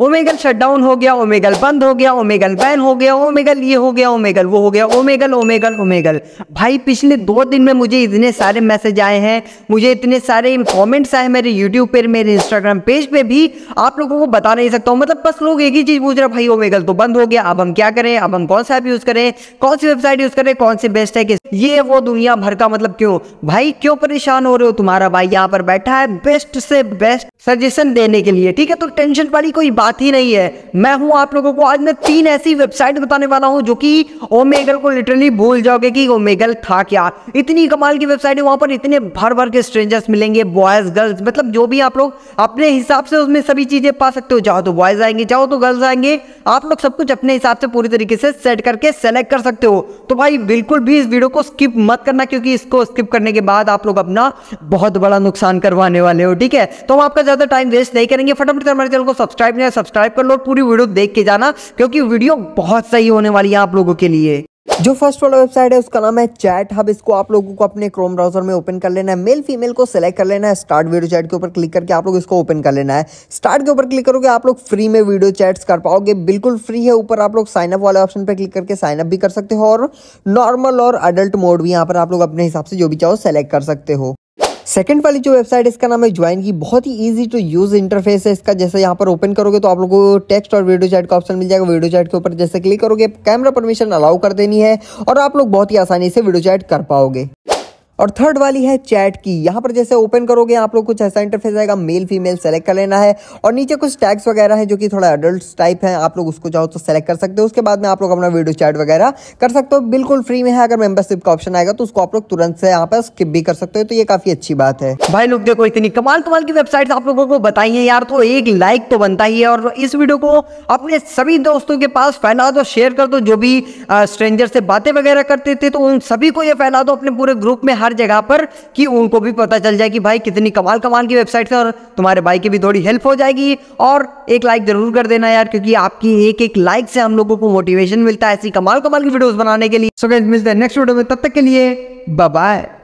Omegle shutdown हो गया Omegle बंद हो गया ओमेगल बैन हो गया ओमेगल ये हो गया ओमेगल वो हो गया ओमेगल ओमेगल ओमेगल भाई पिछले दो दिन में मुझे इतने सारे मैसेज आए हैं मुझे इतने सारे कॉमेंट्स आए मेरे यूट्यूब पर मेरे इंस्टाग्राम पेज पे भी आप लोगों को बता नहीं सकता हूँ मतलब बस लोग एक ही चीज़ पूछ रहे भाई ओमेगल तो बंद हो गया अब हम क्या करें अब हम कौन सा ऐप यूज़ करें कौन सी वेबसाइट यूज़ करें कौन सी बेस्ट है कि ये वो दुनिया भर का मतलब क्यों भाई क्यों परेशान हो रहे हो तुम्हारा भाई यहाँ पर बैठा है बेस्ट से बेस्ट सजेशन देने के लिए ठीक है तो टेंशन वाली कोई बात बात ही नहीं है मैं हूं आप लोगों को आज मैं तीन ऐसी वेबसाइट बताने वाला हूं जो कि ओमेगल को लिटरली भूल जाओगे कि ओमेगल था क्या इतनी कमाल की वेबसाइट है वहां पर इतने भर भर के स्ट्रेंजर्स मिलेंगे बॉयज गर्ल्स मतलब जो भी आप लोग अपने हिसाब से उसमें सभी चीजें पा सकते हो चाहो तो बॉयज आएंगे चाहो तो गर्ल्स आएंगे आप लोग सब कुछ अपने हिसाब से पूरी तरीके से सेट करके सेलेक्ट कर सकते हो तो भाई बिल्कुल भी इस वीडियो को स्किप मत करना क्योंकि इसको स्किप करने के बाद आप लोग अपना बहुत बड़ा नुकसान करवाने वाले हो ठीक है तो हम आपका ज्यादा टाइम वेस्ट नहीं करेंगे फटाफट से हमारे चैनल को सब्सक्राइब नहीं सब्सक्राइब कर लो पूरी वीडियो देख के जाना क्योंकि वीडियो बहुत सही होने वाली है आप लोगों के लिए जो फर्स्ट वाला वेबसाइट है उसका नाम है चैट हब इसको आप लोगों को अपने क्रोम ब्राउजर में ओपन कर लेना है मेल फीमेल को सिलेक्ट कर लेना है स्टार्ट वीडियो चैट के ऊपर क्लिक करके आप लोग इसको ओपन कर लेना है स्टार्ट के ऊपर क्लिक करोगे आप लोग फ्री में वीडियो चैट्स कर पाओगे बिल्कुल फ्री है ऊपर आप लोग साइनअप वाले ऑप्शन पर क्लिक करके साइनअप भी कर सकते हो और नॉर्मल और अडल्ट मोड भी यहाँ पर आप लोग अपने हिसाब से जो भी चाहो सेलेक्ट कर सकते हो सेकंड वाली जो वेबसाइट इसका नाम है ज्वाइन की बहुत ही ईजी टू यूज इंटरफेस है इसका जैसे यहाँ पर ओपन करोगे तो आप लोगों को टेक्स्ट और वीडियो चैट का ऑप्शन मिल जाएगा वीडियो चैट के ऊपर जैसे क्लिक करोगे कैमरा परमिशन अलाउ कर देनी है और आप लोग बहुत ही आसानी से वीडियो चैट कर पाओगे और थर्ड वाली है चैट की यहाँ पर जैसे ओपन करोगे आप लोग कुछ ऐसा इंटरफेस आएगा मेल फीमेल सेलेक्ट कर लेना है और नीचे कुछ टैग्स वगैरह है जो कि थोड़ा अडल्ट टाइप है आप लोग उसको चाहो तो सेलेक्ट कर सकते हो उसके बाद में आप लोग अपना वीडियो चैट वगैरह कर सकते हो बिल्कुल फ्री में है अगर मेंबरशिप का ऑप्शन आएगा तो उसको आप लोग तुरंत से यहाँ पर स्किप भी कर सकते हो तो ये काफी अच्छी बात है भाई लोग देखो इतनी कमाल कमाल की वेबसाइट आप लोगों को बताइए यार तो एक लाइक तो बनता ही है और इस वीडियो को अपने सभी दोस्तों के पास फैला दो शेयर कर दो जो भी स्ट्रेंजर से बातें वगैरह करते थे तो उन सभी को ये फैला दो अपने पूरे ग्रुप में हर जगह पर कि उनको भी पता चल जाए कि भाई कितनी कमाल कमाल की वेबसाइट है और तुम्हारे भाई की भी थोड़ी हेल्प हो जाएगी और एक लाइक ज़रूर कर देना यार क्योंकि आपकी एक एक लाइक से हम लोगों को मोटिवेशन मिलता है ऐसी कमाल कमाल की वीडियोज़ बनाने के लिए सो मिलते हैं नेक्स्ट वीडियो में तब तक के लिए बाय